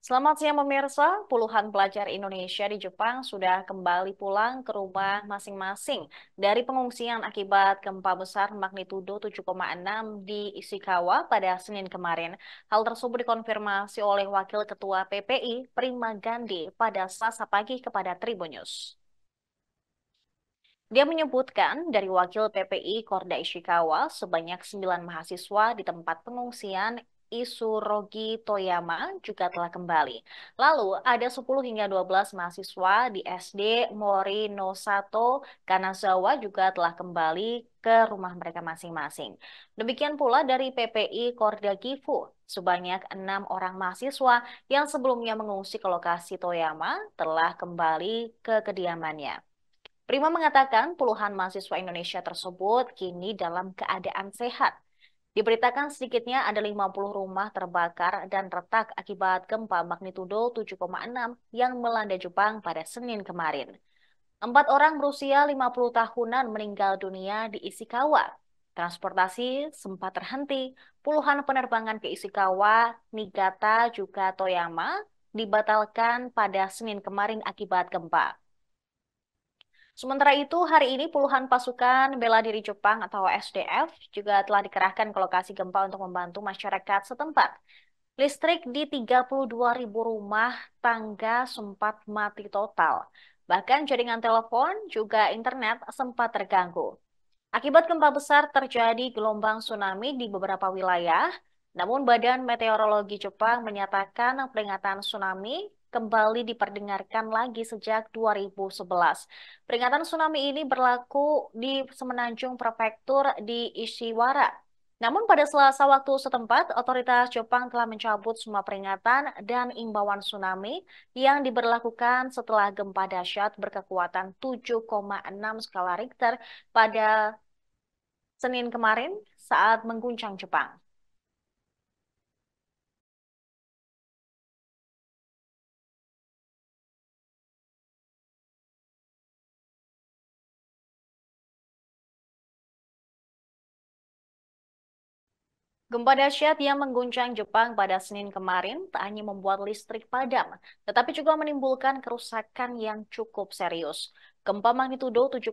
Selamat siang pemirsa, puluhan pelajar Indonesia di Jepang sudah kembali pulang ke rumah masing-masing dari pengungsian akibat gempa besar magnitudo 7,6 di Ishikawa pada Senin kemarin. Hal tersebut dikonfirmasi oleh Wakil Ketua PPI Prima Gandhi pada Selasa pagi kepada Tribun News. Dia menyebutkan dari Wakil PPI Korda Ishikawa sebanyak 9 mahasiswa di tempat pengungsian Isu Isurogi Toyama juga telah kembali. Lalu ada 10 hingga 12 mahasiswa di SD Mori Nosato Kanazawa juga telah kembali ke rumah mereka masing-masing. Demikian pula dari PPI Korda Gifu, sebanyak enam orang mahasiswa yang sebelumnya mengungsi ke lokasi Toyama telah kembali ke kediamannya. Prima mengatakan puluhan mahasiswa Indonesia tersebut kini dalam keadaan sehat Diberitakan sedikitnya ada 50 rumah terbakar dan retak akibat gempa magnitudo 7,6 yang melanda Jepang pada Senin kemarin. Empat orang berusia 50 tahunan meninggal dunia di Ishikawa. Transportasi sempat terhenti, puluhan penerbangan ke Ishikawa, Niigata, juga Toyama dibatalkan pada Senin kemarin akibat gempa. Sementara itu, hari ini puluhan pasukan bela diri Jepang atau SDF juga telah dikerahkan ke lokasi gempa untuk membantu masyarakat setempat. Listrik di 32 ribu rumah tangga sempat mati total. Bahkan jaringan telepon juga internet sempat terganggu. Akibat gempa besar terjadi gelombang tsunami di beberapa wilayah, namun Badan Meteorologi Jepang menyatakan peringatan tsunami kembali diperdengarkan lagi sejak 2011. Peringatan tsunami ini berlaku di semenanjung prefektur di Ishiwara. Namun pada selasa waktu setempat, otoritas Jepang telah mencabut semua peringatan dan imbauan tsunami yang diberlakukan setelah gempa dahsyat berkekuatan 7,6 skala Richter pada Senin kemarin saat mengguncang Jepang. Gempa dahsyat yang mengguncang Jepang pada Senin kemarin tak hanya membuat listrik padam, tetapi juga menimbulkan kerusakan yang cukup serius. Gempa magnitudo 7,6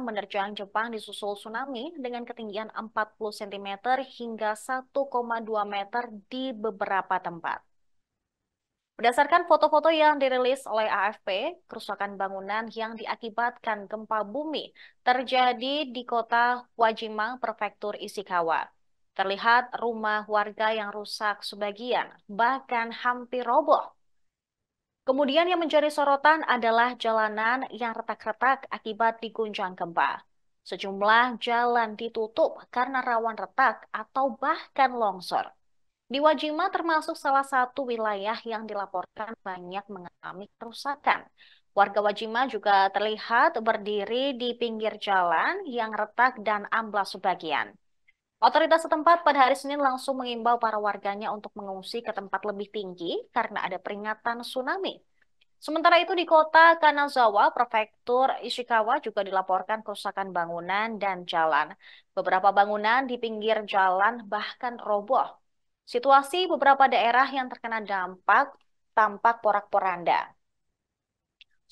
menerjang Jepang disusul tsunami dengan ketinggian 40 cm hingga 1,2 meter di beberapa tempat. Berdasarkan foto-foto yang dirilis oleh AFP, kerusakan bangunan yang diakibatkan gempa bumi terjadi di kota Wajima, Prefektur Ishikawa. Terlihat rumah warga yang rusak sebagian, bahkan hampir roboh. Kemudian yang menjadi sorotan adalah jalanan yang retak-retak akibat diguncang gempa. Sejumlah jalan ditutup karena rawan retak atau bahkan longsor. Di Wajima termasuk salah satu wilayah yang dilaporkan banyak mengalami kerusakan. Warga Wajima juga terlihat berdiri di pinggir jalan yang retak dan amblas sebagian. Otoritas setempat pada hari Senin langsung mengimbau para warganya untuk mengungsi ke tempat lebih tinggi karena ada peringatan tsunami. Sementara itu di kota Kanazawa, Prefektur Ishikawa juga dilaporkan kerusakan bangunan dan jalan. Beberapa bangunan di pinggir jalan bahkan roboh. Situasi beberapa daerah yang terkena dampak tampak porak-poranda.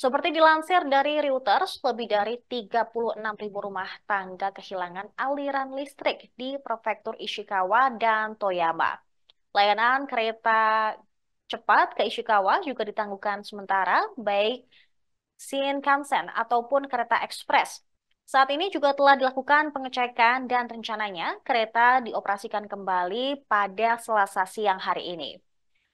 Seperti dilansir dari Reuters, lebih dari 36 ribu rumah tangga kehilangan aliran listrik di Prefektur Ishikawa dan Toyama. Layanan kereta cepat ke Ishikawa juga ditangguhkan sementara, baik Shinkansen ataupun kereta ekspres. Saat ini juga telah dilakukan pengecekan dan rencananya kereta dioperasikan kembali pada selasa siang hari ini.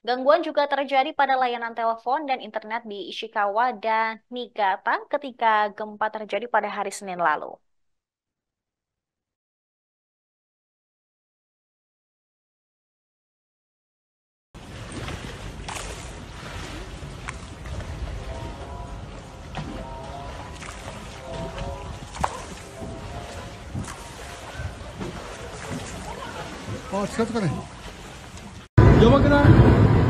Gangguan juga terjadi pada layanan telepon dan internet di Ishikawa dan Niigata ketika gempa terjadi pada hari Senin lalu. Oh, やばくない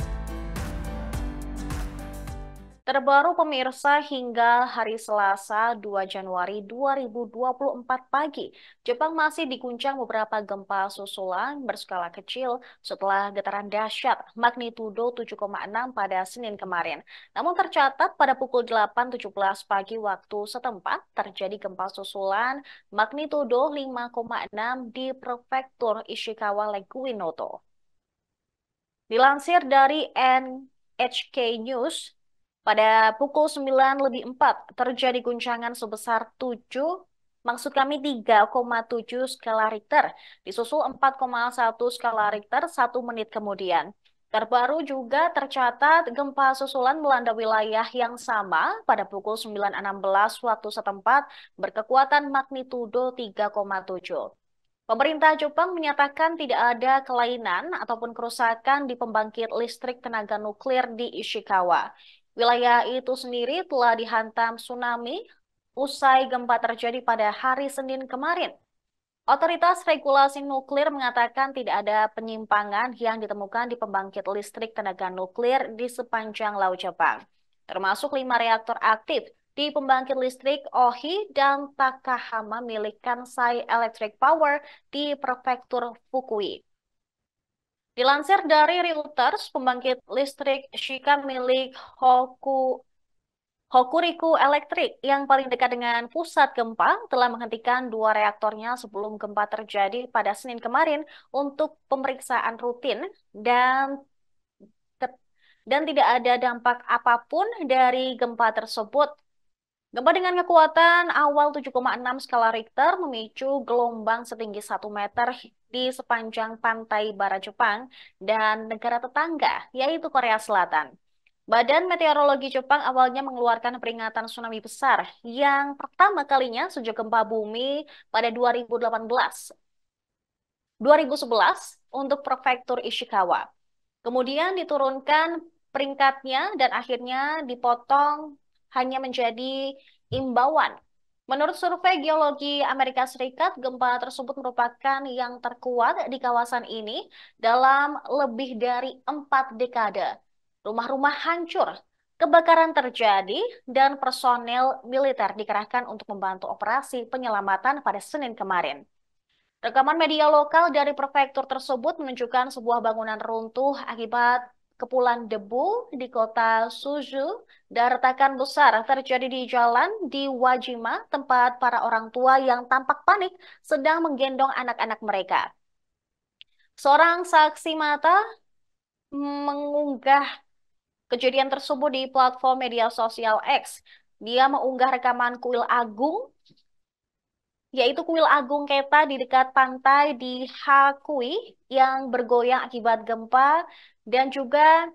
Terbaru pemirsa hingga hari Selasa 2 Januari 2024 pagi, Jepang masih diguncang beberapa gempa susulan berskala kecil setelah getaran dahsyat magnitudo 7,6 pada Senin kemarin. Namun tercatat pada pukul 8.17 pagi waktu setempat terjadi gempa susulan magnitudo 5,6 di Prefektur Ishikawa Leguinoto. Dilansir dari NHK News, pada pukul 9 lebih 4 terjadi guncangan sebesar 7 Maksud kami 3,7 skala Richter, disusul 4,1 skala Richter satu menit kemudian. Terbaru juga tercatat gempa susulan melanda wilayah yang sama pada pukul 9.16 waktu setempat berkekuatan magnitudo 3,7. Pemerintah Jepang menyatakan tidak ada kelainan ataupun kerusakan di pembangkit listrik tenaga nuklir di Ishikawa. Wilayah itu sendiri telah dihantam tsunami usai gempa terjadi pada hari Senin kemarin. Otoritas Regulasi Nuklir mengatakan tidak ada penyimpangan yang ditemukan di pembangkit listrik tenaga nuklir di sepanjang Laut Jepang, termasuk lima reaktor aktif di pembangkit listrik Ohi dan Takahama milik Kansai Electric Power di Prefektur Fukui. Dilansir dari Reuters, pembangkit listrik Shika milik Hoku Hokuriku Electric yang paling dekat dengan pusat gempa telah menghentikan dua reaktornya sebelum gempa terjadi pada Senin kemarin untuk pemeriksaan rutin dan dan tidak ada dampak apapun dari gempa tersebut Gempa dengan kekuatan awal 7,6 skala Richter memicu gelombang setinggi 1 meter di sepanjang pantai barat Jepang dan negara tetangga, yaitu Korea Selatan. Badan Meteorologi Jepang awalnya mengeluarkan peringatan tsunami besar yang pertama kalinya sejak gempa bumi pada 2018. 2011 untuk prefektur Ishikawa. Kemudian diturunkan peringkatnya dan akhirnya dipotong hanya menjadi imbauan. Menurut survei geologi Amerika Serikat, gempa tersebut merupakan yang terkuat di kawasan ini dalam lebih dari empat dekade. Rumah-rumah hancur, kebakaran terjadi, dan personel militer dikerahkan untuk membantu operasi penyelamatan pada Senin kemarin. Rekaman media lokal dari prefektur tersebut menunjukkan sebuah bangunan runtuh akibat kepulan debu di kota Suzhou dan besar terjadi di jalan di Wajima, tempat para orang tua yang tampak panik sedang menggendong anak-anak mereka. Seorang saksi mata mengunggah kejadian tersebut di platform media sosial X. Dia mengunggah rekaman kuil agung yaitu kuil agung Keta di dekat pantai di Hakui yang bergoyang akibat gempa dan juga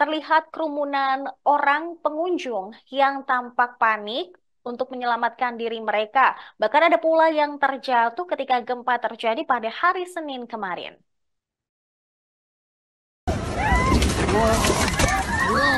terlihat kerumunan orang pengunjung yang tampak panik untuk menyelamatkan diri mereka. Bahkan ada pula yang terjatuh ketika gempa terjadi pada hari Senin kemarin. Wow. Wow.